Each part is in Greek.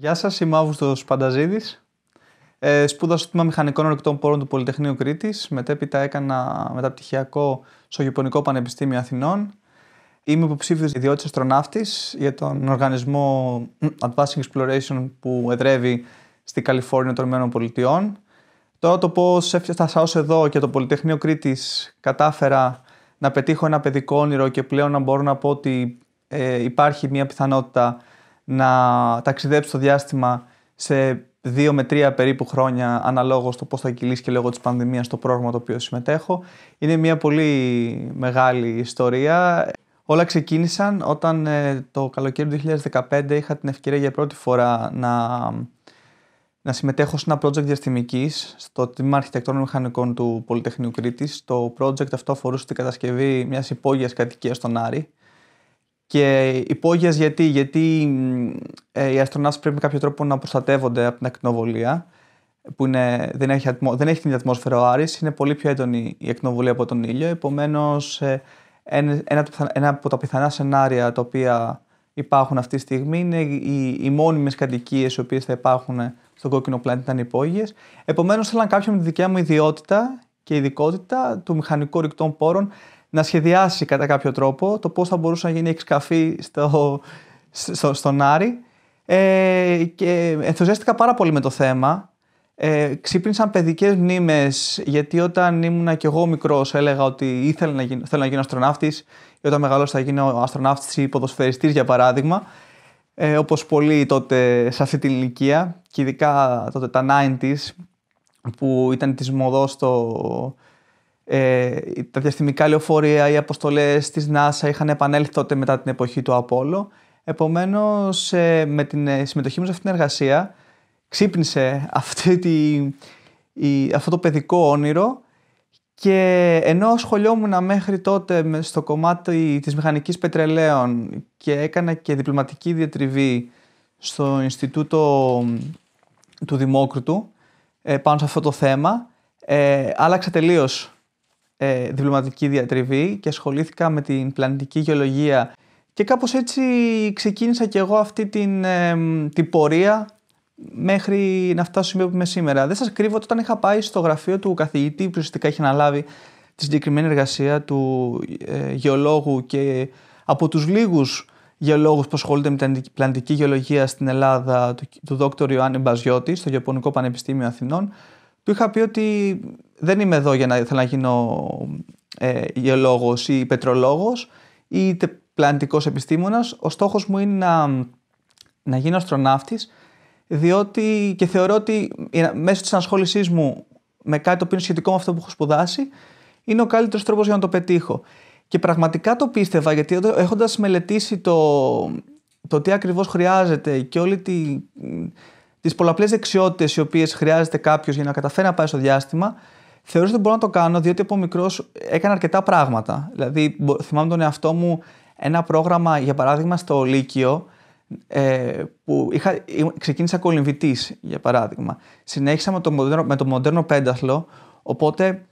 Γεια σας, είμαι Αύγουστος Πανταζίδης. Ε, σπούδασα στο τμήμα Μηχανικών Ορεικτών Πόρων του Πολυτεχνείου Κρήτης. Μετέπειτα έκανα μεταπτυχιακό στο Γεωπονικό Πανεπιστήμιο Αθηνών. Είμαι υποψήφιος ιδιότητας αστροναύτης για τον οργανισμό Advancing Exploration που εδρεύει στη Καλιφόρνια των ΗΠΑ Πολιτειών. Τώρα το πώς έφτασα ω εδώ και το Πολυτεχνείο Κρήτης κατάφερα να πετύχω ένα παιδικό όνειρο και πλέον να μπορώ να πω ότι ε, υπάρχει μια πιθανότητα να ταξιδέψει το διάστημα σε δύο με τρία περίπου χρόνια αναλόγως το πώς θα κυλήσει και λόγω της πανδημίας το πρόγραμμα το οποίο συμμετέχω. Είναι μια πολύ μεγάλη ιστορία. Όλα ξεκίνησαν όταν ε, το καλοκαίρι του 2015 είχα την ευκαιρία για πρώτη φορά να, να συμμετέχω σε ένα project διαστημικής στο Τμήμα Αρχιτεκτών Μηχανικών του Πολυτεχνείου Κρήτης. Το project αυτό αφορούσε την κατασκευή μιας υπόγειας κατοικίας στον Άρη και υπόγειες γιατί, γιατί ε, οι αστροναύτες πρέπει με κάποιο τρόπο να προστατεύονται από την ακτινοβολία που δεν, έχει ατμο, δεν έχει την ατμόσφαιρα ο Άρης, είναι πολύ πιο έντονη η ακτινοβολία από τον ήλιο, επομένως ε, ένα, ένα από τα πιθανά σενάρια τα οποία υπάρχουν αυτή τη στιγμή είναι οι, οι μόνιμες κατοικίες οι οποίες θα υπάρχουν στον κόκκινο πλανήτη ήταν υπόγειες. Επομένως θέλαν κάποιον με τη δικιά μου ιδιότητα και ειδικότητα του μηχανικού ρηκτών πόρων να σχεδιάσει κατά κάποιο τρόπο το πώς θα μπορούσε να γίνει εξκαφή στο, στο, στον Άρη. Ε, και ενθουσιάστηκα πάρα πολύ με το θέμα. Ε, ξύπνησαν παιδικές μνήμες, γιατί όταν ήμουν και εγώ μικρός έλεγα ότι ήθελα να γίνω, θέλω να γίνω αστροναύτης ή όταν μεγαλώσω θα γίνω αστροναύτης ή ποδοσφαιριστής για παράδειγμα. Ε, όπως πολλοί τότε σε αυτή την ηλικία και ειδικά τότε τα 90s που ήταν της μοδός το, ε, τα διαστημικά λεωφορεία, οι αποστολές της ΝΑΣΑ είχαν επανέλθει τότε μετά την εποχή του Απόλο. Επομένως, ε, με την ε, συμμετοχή μου σε αυτή την εργασία, ξύπνησε τη, η, αυτό το παιδικό όνειρο και ενώ ασχολιόμουν μέχρι τότε στο κομμάτι της μηχανικής πετρελαίων και έκανα και διπλωματική διατριβή στο Ινστιτούτο του Δημόκριτου ε, πάνω σε αυτό το θέμα, άλλαξα τελείως ε, διπλωματική διατριβή και ασχολήθηκα με την πλανητική γεωλογία και κάπως έτσι ξεκίνησα και εγώ αυτή την, την πορεία μέχρι να φτάσω σημείο που είμαι σήμερα. Δεν σας κρύβω ότι όταν είχα πάει στο γραφείο του καθηγητή που ουσιαστικά είχε αναλάβει τη συγκεκριμένη εργασία του ε, γεωλόγου και από τους λίγους γεωλόγους που ασχολούνται με την πλανητική γεωλογία στην Ελλάδα του, του Δόκτωρ Ιωάννη Μπαζιώτη στο Γεωπονικό Πανεπιστήμιο Αθηνών του είχα πει ότι δεν είμαι εδώ για να θέλω να γίνω ε, γεωλόγος ή πετρολόγος ή είτε πλανητικός επιστήμονας. Ο στόχος μου είναι να, να γίνω αστροναύτης διότι και θεωρώ ότι μέσω της ανασχόλησής μου με κάτι το οποίο είναι σχετικό με αυτό που έχω σπουδάσει είναι ο καλύτερος τρόπος για να το πετύχω. Και πραγματικά το πίστευα γιατί έχοντας μελετήσει το, το τι ακριβώς χρειάζεται και όλη τη, τις πολλαπλές δεξιότητες οι οποίες χρειάζεται κάποιος για να καταφέρει να πάει στο διάστημα, θεωρώ ότι μπορώ να το κάνω διότι από μικρός έκανα αρκετά πράγματα. Δηλαδή, θυμάμαι τον εαυτό μου ένα πρόγραμμα, για παράδειγμα, στο Λύκειο, ε, που ξεκίνησα κολυμβητής, για παράδειγμα. Συνέχισα με το μοντέρνο, με το μοντέρνο πένταθλο, οπότε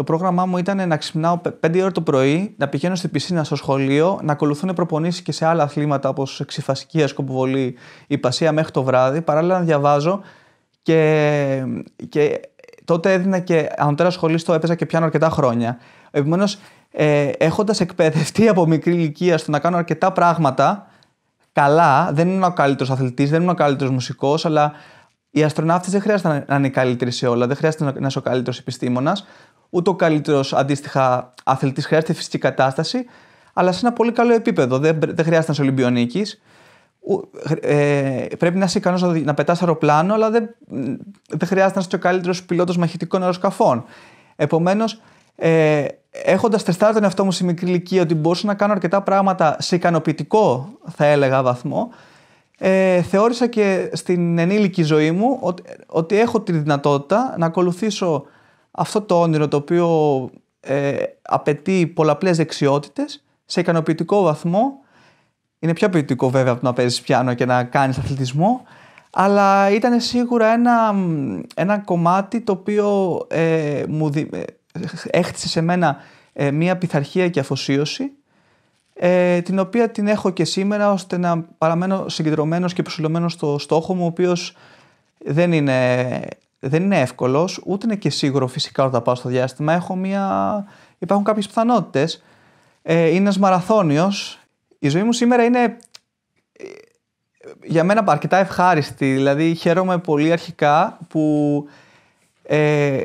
το πρόγραμμά μου ήταν να ξυπνάω 5 ώρα το πρωί, να πηγαίνω στην πισίνα στο σχολείο, να ακολουθούν προπονήσεις και σε άλλα αθλήματα όπως ξυφασική, ασκοποβολή, υπασία μέχρι το βράδυ, παράλληλα να διαβάζω και, και τότε έδινα και ανωτέρα σχολή στο έπαιζα και πιάνω αρκετά χρόνια. Επομένως, ε, έχοντας εκπαιδευτεί από μικρή ηλικία στο να κάνω αρκετά πράγματα, καλά, δεν ήμουν ο καλύτερος αθλητής, δεν ήμουν ο καλύτερος μουσικός, αλλά οι αστροναύτες δεν χρειάζεται να είναι οι καλύτεροι σε όλα, δεν χρειάζεται να είσαι ο καλύτερος επιστήμονας ούτε ο καλύτερος αντίστοιχα αθλητής. Χρειάζεται φυσική κατάσταση, αλλά σε ένα πολύ καλό επίπεδο. Δεν, δεν χρειάζεται να είσαι Ολυμπιονίκης. Ε, πρέπει να είσαι ικανός να πετάς αεροπλάνο, αλλά δεν, δεν χρειάζεται να είσαι ο καλύτερος πιλότος μαχητικών αεροσκαφών. Επομένως, ε, έχοντας τεστάρει τον εαυτό μου σε μικρή ηλικία ότι μπορούσα να κάνω αρκετά πράγματα σε ικανοποιητικό, θα έλεγα, βαθμό, ε, θεώρησα και στην ενήλικη ζωή μου ότι, ότι έχω τη δυνατότητα να ακολουθήσω αυτό το όνειρο το οποίο ε, απαιτεί πολλαπλές δεξιότητες σε ικανοποιητικό βαθμό. Είναι πιο απαιτητικό βέβαια από το να παίζεις πιάνο και να κάνεις αθλητισμό, αλλά ήταν σίγουρα ένα, ένα κομμάτι το οποίο ε, μου δι... Ε, έχτισε σε μένα ε, μία πειθαρχία και αφοσίωση, ε, την οποία την έχω και σήμερα ώστε να παραμένω συγκεντρωμένος και προσιλωμένος στο στόχο μου, ο οποίος δεν είναι δεν είναι εύκολος, ούτε είναι και σίγουρο φυσικά όταν πάω στο διάστημα. Έχω μια... Υπάρχουν κάποιες πιθανότητες. Ε, είναι ένας μαραθώνιος. Η ζωή μου σήμερα είναι ε, για μένα αρκετά ευχάριστη. Δηλαδή χαίρομαι πολύ αρχικά που ε, ε,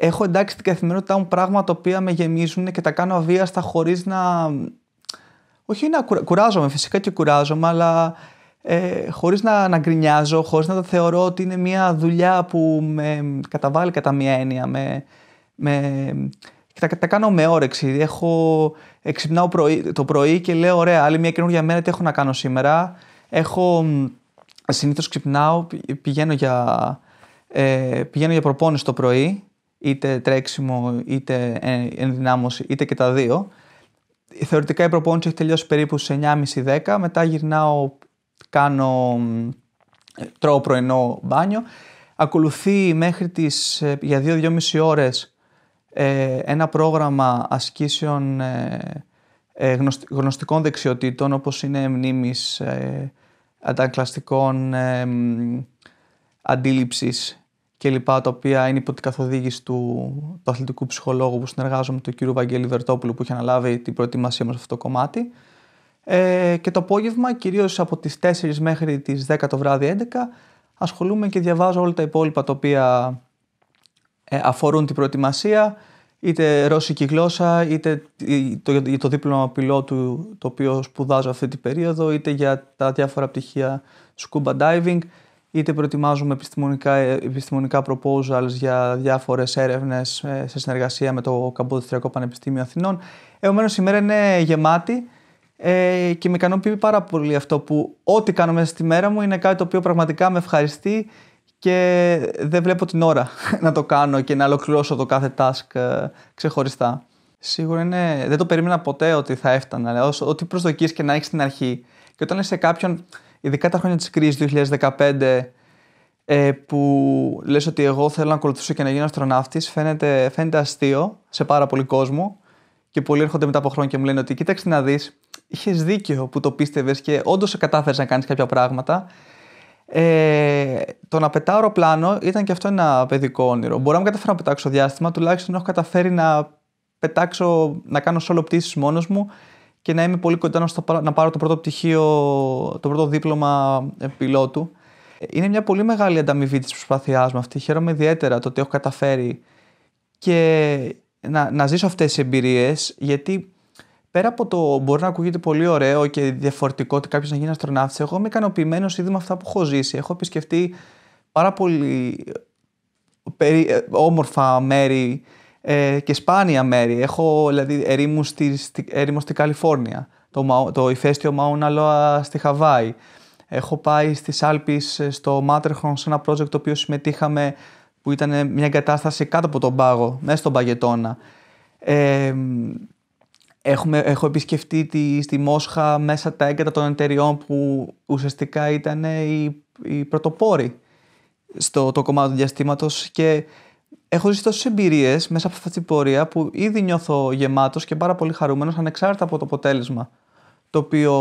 έχω εντάξει την καθημερινότητά μου πράγματα τα οποία με γεμίζουν και τα κάνω αβίαστα χωρίς να... Όχι να κουράζομαι φυσικά και κουράζομαι αλλά ε, χωρίς να, αναγκρινιάζω γκρινιάζω, χωρίς να το θεωρώ ότι είναι μια δουλειά που με καταβάλει κατά μια έννοια. Με, με, τα, τα κάνω με όρεξη. Έχω, ξυπνάω πρωί, το πρωί και λέω ωραία, άλλη μια καινούργια μέρα τι έχω να κάνω σήμερα. Έχω, συνήθως ξυπνάω, πηγαίνω για, ε, πηγαίνω για προπόνηση το πρωί, είτε τρέξιμο, είτε ενδυνάμωση, είτε και τα δύο. Θεωρητικά η προπόνηση έχει τελειώσει περίπου σε 9.30-10. Μετά γυρνάω κάνω, τρώω πρωινό μπάνιο. Ακολουθεί μέχρι τις, ε, για 2-2,5 ώρες ε, ένα πρόγραμμα ασκήσεων ε, γνωστικών δεξιοτήτων όπως είναι μνήμης, αντακλαστικών, αντίληψης και λοιπά, τα οποία είναι υπό την καθοδήγηση του, του αθλητικού ψυχολόγου που συνεργάζομαι, του κ. Βαγγέλη Βερτόπουλου, που είχε αναλάβει την προετοιμασία μας σε αυτό το κομμάτι. Ε, και το απόγευμα, κυρίως από τις 4 μέχρι τις 10 το βράδυ 11, ασχολούμαι και διαβάζω όλα τα υπόλοιπα τα οποία ε, αφορούν την προετοιμασία, είτε ρώσικη γλώσσα, είτε το, το δίπλωμα πιλότου το οποίο σπουδάζω αυτή την περίοδο, είτε για τα διάφορα πτυχία scuba diving, είτε προετοιμάζουμε επιστημονικά, επιστημονικά proposals για διάφορες έρευνες ε, σε συνεργασία με το Καμποδιστριακό Πανεπιστήμιο Αθηνών. Επομένως η μέρα είναι γεμάτη ε, και με ικανοποιεί πάρα πολύ αυτό που ό,τι κάνω μέσα στη μέρα μου είναι κάτι το οποίο πραγματικά με ευχαριστεί και δεν βλέπω την ώρα να το κάνω και να ολοκληρώσω το κάθε task ε, ξεχωριστά. Σίγουρα είναι, δεν το περίμενα ποτέ ότι θα έφτανα. Αλλά ό,τι προσδοκείς και να έχεις στην αρχή. Και όταν είσαι κάποιον, ειδικά τα χρόνια της κρίσης 2015, ε, που λες ότι εγώ θέλω να ακολουθήσω και να γίνω αστροναύτης φαίνεται, φαίνεται αστείο σε πάρα πολύ κόσμο και πολλοί έρχονται μετά από χρόνια και μου λένε ότι κοίταξε να δεις είχες δίκιο που το πίστευες και όντως κατάφερες να κάνεις κάποια πράγματα. Ε, το να πετάω αεροπλάνο ήταν και αυτό ένα παιδικό όνειρο. Μπορώ να μην καταφέρω να πετάξω διάστημα, τουλάχιστον έχω καταφέρει να πετάξω, να κάνω solo πτήσεις μόνος μου και να είμαι πολύ κοντά στο, να πάρω το πρώτο πτυχίο, το πρώτο δίπλωμα ε, πιλότου. Είναι μια πολύ μεγάλη ανταμοιβή της προσπάθειάς μου αυτή. Χαίρομαι ιδιαίτερα το ότι έχω καταφέρει και να, να ζήσω αυτές τις εμπειρίες γιατί πέρα από το μπορεί να ακούγεται πολύ ωραίο και διαφορετικό ότι κάποιος να γίνει αστροναύτης, εγώ είμαι ικανοποιημένος ήδη με αυτά που έχω ζήσει. Έχω επισκεφτεί πάρα πολύ ε, περί, ε, όμορφα μέρη ε, και σπάνια μέρη. Έχω δηλαδή έρημο στη, στη, Καλιφόρνια, το, το ηφαίστειο Μάουνα Λόα στη Χαβάη. Έχω πάει στις Άλπεις, στο Μάτρεχον, σε ένα project το οποίο συμμετείχαμε που ήταν μια εγκατάσταση κάτω από τον πάγο, μέσα στον Παγετώνα. Ε, Έχουμε, έχω επισκεφτεί τη, στη Μόσχα μέσα τα έγκατα των εταιριών που ουσιαστικά ήταν οι, η πρωτοπόροι στο το κομμάτι του διαστήματος και έχω ζήσει τόσες εμπειρίες μέσα από αυτή την πορεία που ήδη νιώθω γεμάτος και πάρα πολύ χαρούμενος ανεξάρτητα από το αποτέλεσμα. Το οποίο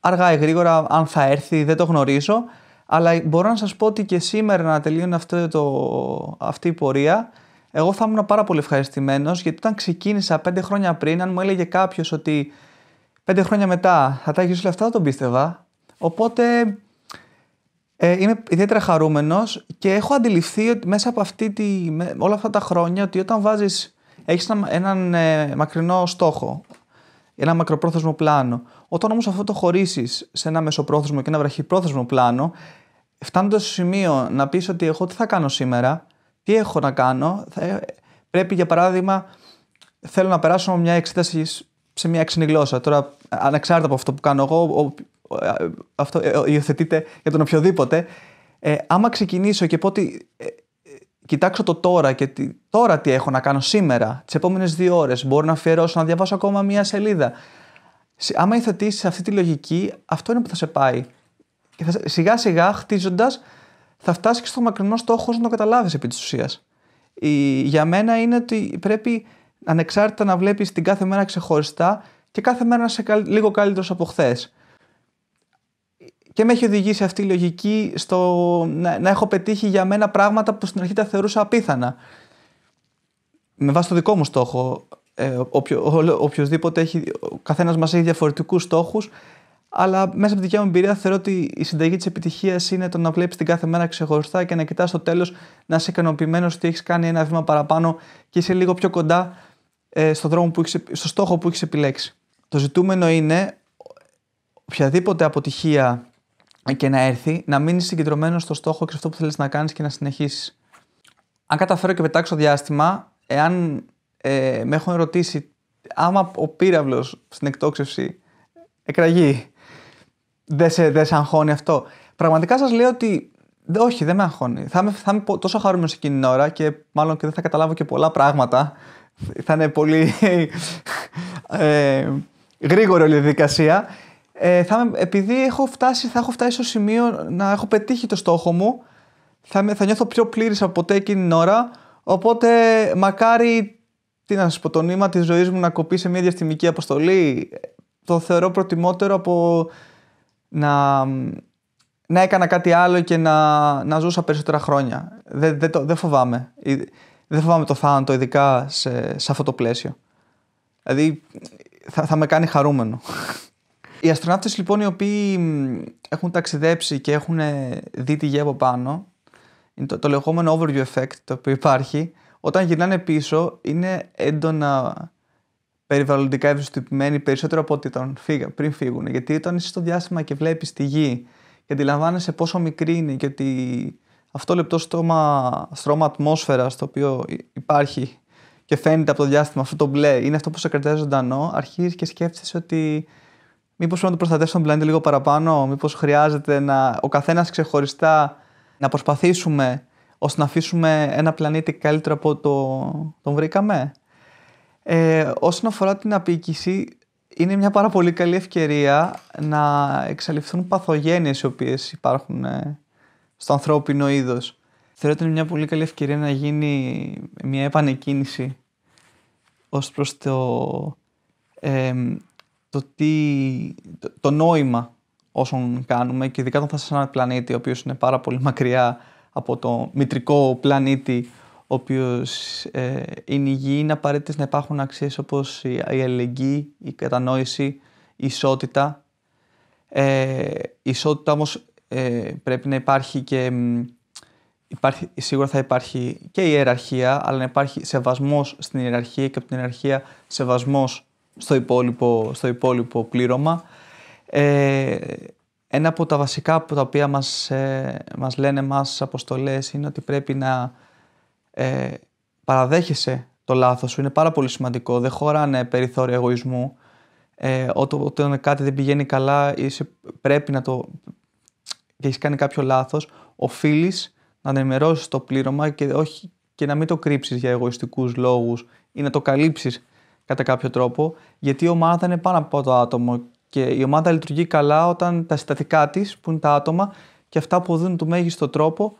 αργά ή γρήγορα, αν θα έρθει, δεν το γνωρίζω. Αλλά μπορώ να σας πω ότι και σήμερα να τελειώνει αυτή η πορεία, εγώ θα ήμουν πάρα πολύ ευχαριστημένος γιατί όταν ξεκίνησα πέντε χρόνια πριν, αν μου έλεγε κάποιος ότι πέντε χρόνια μετά θα τα έχεις όλα αυτά, θα τον πίστευα. Οπότε ε, είμαι ιδιαίτερα χαρούμενος και έχω αντιληφθεί ότι μέσα από αυτή τη, όλα αυτά τα χρόνια ότι όταν βάζεις. Έχεις έναν, έναν ε, μακρινό στόχο, ένα μακροπρόθεσμο πλάνο. Όταν όμως αυτό το χωρίσει σε ένα μεσοπρόθεσμο και ένα βραχυπρόθεσμο πλάνο, φτάνοντας στο σημείο να πεις ότι εγώ τι θα κάνω σήμερα, τι έχω να κάνω. Θα, ε, πρέπει για παράδειγμα, θέλω να περάσω μια εξέταση σε μια ξένη γλώσσα. Τώρα, ανεξάρτητα από αυτό που κάνω εγώ, αυτό ε, υιοθετείται για τον οποιοδήποτε. Ε, άμα ξεκινήσω και πω ότι ε, κοιτάξω το τώρα και τώρα τι έχω να κάνω σήμερα, τις επόμενες δύο ώρες, μπορώ να αφιερώσω, να διαβάσω ακόμα μία σελίδα. Άμα υιοθετήσεις αυτή τη λογική, αυτό είναι που θα σε πάει. Και σιγά σιγά χτίζοντας, θα φτάσει και στο μακρινό στόχο να το καταλάβεις επί της ουσίας. Για μένα είναι ότι πρέπει ανεξάρτητα να βλέπεις την κάθε μέρα ξεχωριστά και κάθε μέρα να είσαι λίγο καλύτερος από χθες. Και με έχει οδηγήσει αυτή η λογική στο να, έχω πετύχει για μένα πράγματα που στην αρχή τα θεωρούσα απίθανα. Με βάση το δικό μου στόχο, ε, ο, ο, έχει, ο καθένας μας έχει διαφορετικούς στόχους αλλά μέσα από τη δικιά μου εμπειρία θεωρώ ότι η συνταγή της επιτυχίας είναι το να βλέπεις την κάθε μέρα ξεχωριστά και να κοιτάς στο τέλος να είσαι ικανοποιημένος ότι έχεις κάνει ένα βήμα παραπάνω και είσαι λίγο πιο κοντά ε, στο, δρόμο που έχεις, στο στόχο που έχεις επιλέξει. Το ζητούμενο είναι οποιαδήποτε αποτυχία και να έρθει, να μείνεις συγκεντρωμένος στο στόχο και σε αυτό που θέλεις να κάνεις και να συνεχίσεις. Αν καταφέρω και πετάξω διάστημα, εάν ε, με έχουν ρωτήσει άμα ο πύραυλος στην εκτόξευση εκραγεί δεν σε, δε σε αγχώνει αυτό. Πραγματικά σας λέω ότι όχι, δεν με αγχώνει. Θα είμαι, θα είμαι τόσο χαρούμενος εκείνη την ώρα και μάλλον και δεν θα καταλάβω και πολλά πράγματα. Θα είναι πολύ ε, γρήγορη όλη η διαδικασία. Ε, θα είμαι, επειδή έχω φτάσει, θα έχω φτάσει στο σημείο να έχω πετύχει το στόχο μου, θα, θα νιώθω πιο πλήρης από ποτέ εκείνη την ώρα. Οπότε, μακάρι τι να σας πω, το νήμα της ζωής μου να κοπεί σε μια διαστημική αποστολή, ε, το θεωρώ προτιμότερο από να, να έκανα κάτι άλλο και να, να ζούσα περισσότερα χρόνια. Δεν, δεν, το, δεν φοβάμαι. Ε, δεν φοβάμαι το θάνατο, ειδικά σε, σε αυτό το πλαίσιο. Δηλαδή θα, θα με κάνει χαρούμενο. Οι αστροναύτες λοιπόν οι οποίοι έχουν ταξιδέψει και έχουν ε, δει τη γη από πάνω, είναι το, το λεγόμενο overview effect το οποίο υπάρχει, όταν γυρνάνε πίσω είναι έντονα περιβαλλοντικά ευαισθητοποιημένοι περισσότερο από ότι ήταν πριν φύγουν. Γιατί όταν είσαι στο διάστημα και βλέπεις τη γη και αντιλαμβάνεσαι πόσο μικρή είναι και ότι αυτό το λεπτό στρώμα, στρώμα ατμόσφαιρας το οποίο υπάρχει και φαίνεται από το διάστημα αυτό το μπλε, είναι αυτό που σε κρατάει ζωντανό, αρχίζεις και σκέφτεσαι ότι μήπως πρέπει να το προστατεύσουμε τον πλανήτη λίγο παραπάνω, μήπως χρειάζεται να, ο καθένας ξεχωριστά να προσπαθήσουμε ώστε να αφήσουμε ένα πλανήτη καλύτερο από το τον βρήκαμε. Ε, όσον αφορά την απίκηση, είναι μια πάρα πολύ καλή ευκαιρία να εξαλειφθούν παθογένειες οι οποίες υπάρχουν ε, στο ανθρώπινο είδος. Θεωρώ ότι είναι μια πολύ καλή ευκαιρία να γίνει μια επανεκκίνηση ως προς το, ε, το, τι, το, το, νόημα όσων κάνουμε και ειδικά όταν θα σε ένα πλανήτη ο οποίος είναι πάρα πολύ μακριά από το μητρικό πλανήτη ο οποίος ε, είναι υγιή, είναι απαραίτητες να υπάρχουν αξίες όπως η, αλληλεγγύη, η κατανόηση, η ισότητα. Ε, η ισότητα όμως ε, πρέπει να υπάρχει και. Υπάρχει, σίγουρα θα υπάρχει και η ιεραρχία, αλλά να υπάρχει σεβασμός στην ιεραρχία και από την ιεραρχία σεβασμός στο υπόλοιπο, στο υπόλοιπο πλήρωμα. ένα από τα βασικά που τα οποία μας, ε, μας λένε μας αποστολές είναι ότι πρέπει να ε, παραδέχεσαι το λάθος σου, είναι πάρα πολύ σημαντικό, δεν χωράνε περιθώρια εγωισμού. Ε, όταν κάτι δεν πηγαίνει καλά είσαι, πρέπει να το... και έχεις κάνει κάποιο λάθος, οφείλεις να ενημερώσεις το πλήρωμα και, όχι, και να μην το κρύψεις για εγωιστικούς λόγους ή να το καλύψεις κατά κάποιο τρόπο, γιατί η ομάδα είναι πάνω από το άτομο και η ομάδα λειτουργεί καλά όταν τα συστατικά της, που είναι τα άτομα, και αυτά που δίνουν του μέγιστο τρόπο